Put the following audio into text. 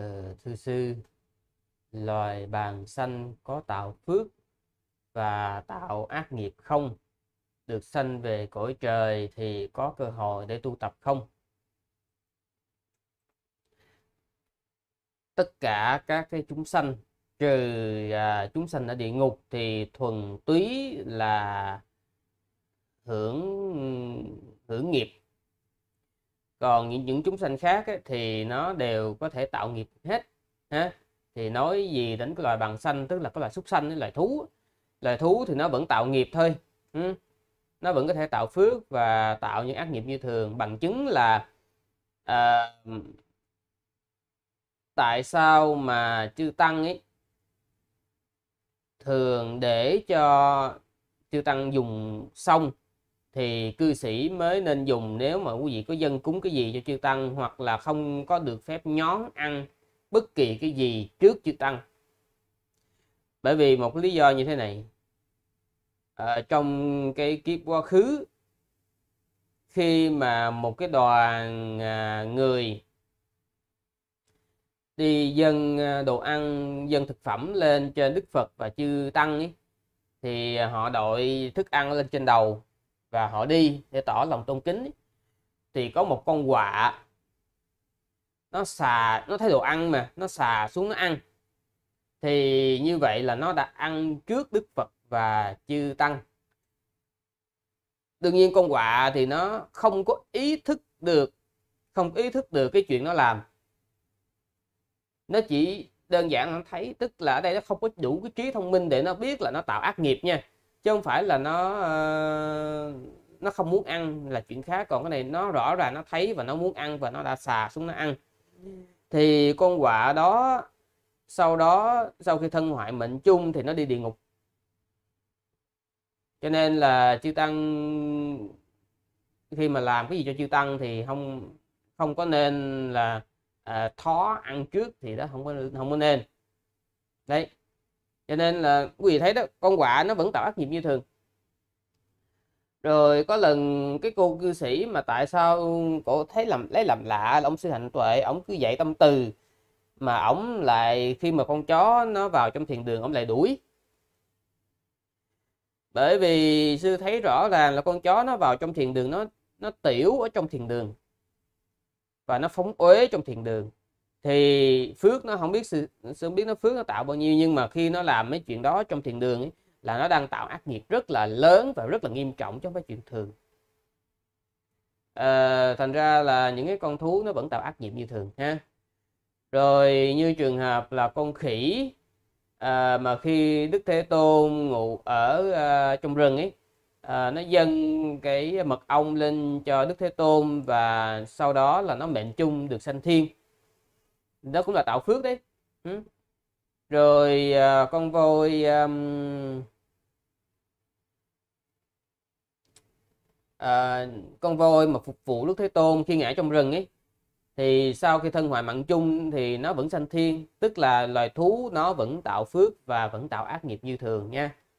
từ ờ, thư sư loài bàn sanh có tạo phước và tạo ác nghiệp không được sanh về cõi trời thì có cơ hội để tu tập không tất cả các cái chúng sanh trừ à, chúng sanh ở địa ngục thì thuần túy là hưởng hưởng nghiệp còn những những chúng sanh khác ấy, thì nó đều có thể tạo nghiệp hết ha thì nói gì đến cái loài bằng xanh tức là cái loài súc sanh cái loài thú loài thú thì nó vẫn tạo nghiệp thôi ừ. nó vẫn có thể tạo phước và tạo những ác nghiệp như thường bằng chứng là à, tại sao mà chư tăng ấy thường để cho chư tăng dùng xong thì cư sĩ mới nên dùng nếu mà quý vị có dân cúng cái gì cho chư tăng hoặc là không có được phép nhón ăn bất kỳ cái gì trước chư tăng bởi vì một lý do như thế này à, trong cái kiếp quá khứ khi mà một cái đoàn à, người đi dân à, đồ ăn dân thực phẩm lên trên đức phật và chư tăng ấy, thì họ đội thức ăn lên trên đầu và họ đi để tỏ lòng tôn kính thì có một con quạ nó xà nó thấy đồ ăn mà nó xà xuống nó ăn thì như vậy là nó đã ăn trước Đức Phật và chư tăng đương nhiên con quạ thì nó không có ý thức được không ý thức được cái chuyện nó làm nó chỉ đơn giản nó thấy tức là ở đây nó không có đủ cái trí thông minh để nó biết là nó tạo ác nghiệp nha chứ không phải là nó uh, nó không muốn ăn là chuyện khác còn cái này nó rõ ràng nó thấy và nó muốn ăn và nó đã xà xuống nó ăn thì con quạ đó sau đó sau khi thân hoại mệnh chung thì nó đi địa ngục cho nên là chư tăng khi mà làm cái gì cho chư tăng thì không không có nên là à, thó ăn trước thì đó không có không có nên đấy cho nên là quý vị thấy đó con quạ nó vẫn tạo ác nghiệp như thường rồi có lần cái cô cư sĩ mà tại sao cổ thấy làm lấy làm lạ là ông sư hạnh tuệ ông cứ dạy tâm từ mà ổng lại khi mà con chó nó vào trong thiền đường ổng lại đuổi bởi vì sư thấy rõ ràng là con chó nó vào trong thiền đường nó nó tiểu ở trong thiền đường và nó phóng uế trong thiền đường thì phước nó không biết sự không biết nó phước nó tạo bao nhiêu nhưng mà khi nó làm mấy chuyện đó trong thiền đường ấy, là nó đang tạo ác nghiệp rất là lớn và rất là nghiêm trọng trong cái chuyện thường à, thành ra là những cái con thú nó vẫn tạo ác nghiệp như thường ha rồi như trường hợp là con khỉ à, mà khi đức thế tôn ngủ ở à, trong rừng ấy à, nó dâng cái mật ong lên cho đức thế tôn và sau đó là nó mệnh chung được sanh thiên đó cũng là tạo phước đấy ừ. rồi à, con voi um, à, con voi mà phục vụ lúc Thế Tôn khi ngã trong rừng ấy thì sau khi thân hoại mạng chung thì nó vẫn sanh thiên tức là loài thú nó vẫn tạo phước và vẫn tạo ác nghiệp như thường nha